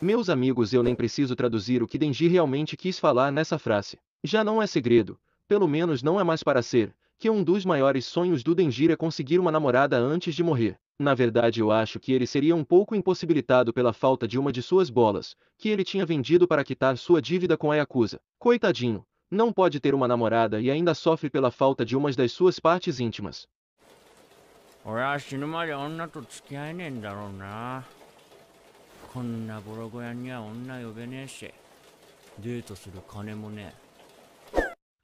Meus amigos, eu nem preciso traduzir o que Denji realmente quis falar nessa frase. Já não é segredo, pelo menos não é mais para ser, que um dos maiores sonhos do Denji é conseguir uma namorada antes de morrer. Na verdade, eu acho que ele seria um pouco impossibilitado pela falta de uma de suas bolas, que ele tinha vendido para quitar sua dívida com a Yakuza. Coitadinho, não pode ter uma namorada e ainda sofre pela falta de uma das suas partes íntimas.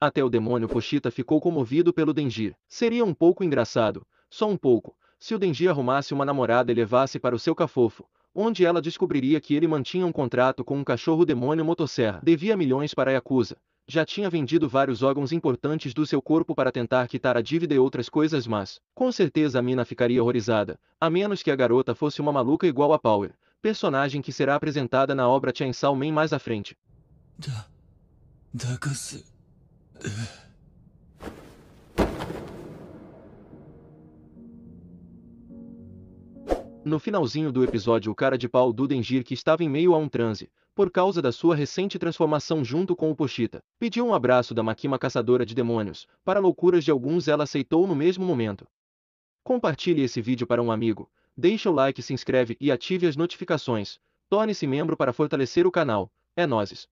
Até o demônio Pochita ficou comovido pelo Denji. Seria um pouco engraçado, só um pouco, se o Denji arrumasse uma namorada e levasse para o seu cafofo, onde ela descobriria que ele mantinha um contrato com um cachorro-demônio motosserra. Devia milhões para a Yakuza. Já tinha vendido vários órgãos importantes do seu corpo para tentar quitar a dívida e outras coisas mas, com certeza a mina ficaria horrorizada, a menos que a garota fosse uma maluca igual a Power, personagem que será apresentada na obra Chainsaw Man mais à frente. Da... Dakasu... No finalzinho do episódio, o cara de pau do Dengir, que estava em meio a um transe, por causa da sua recente transformação junto com o Pochita, pediu um abraço da Makima caçadora de demônios. Para loucuras de alguns, ela aceitou no mesmo momento. Compartilhe esse vídeo para um amigo, deixa o like, se inscreve e ative as notificações. Torne-se membro para fortalecer o canal. É nozes.